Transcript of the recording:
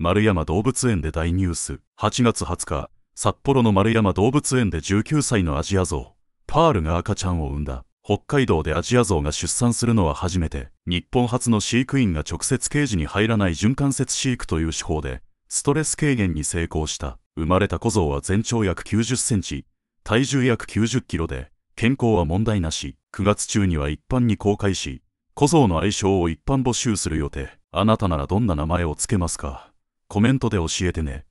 丸山動物園で大ニュース8月20日札幌の丸山動物園で19歳のアジアゾウパールが赤ちゃんを産んだ北海道でアジアゾウが出産するのは初めて日本初の飼育員が直接ケージに入らない循環節飼育という手法でストレス軽減に成功した生まれた小僧は全長約90センチ体重約90キロで健康は問題なし9月中には一般に公開し小僧の愛称を一般募集する予定あなたならどんな名前を付けますかコメントで教えてね。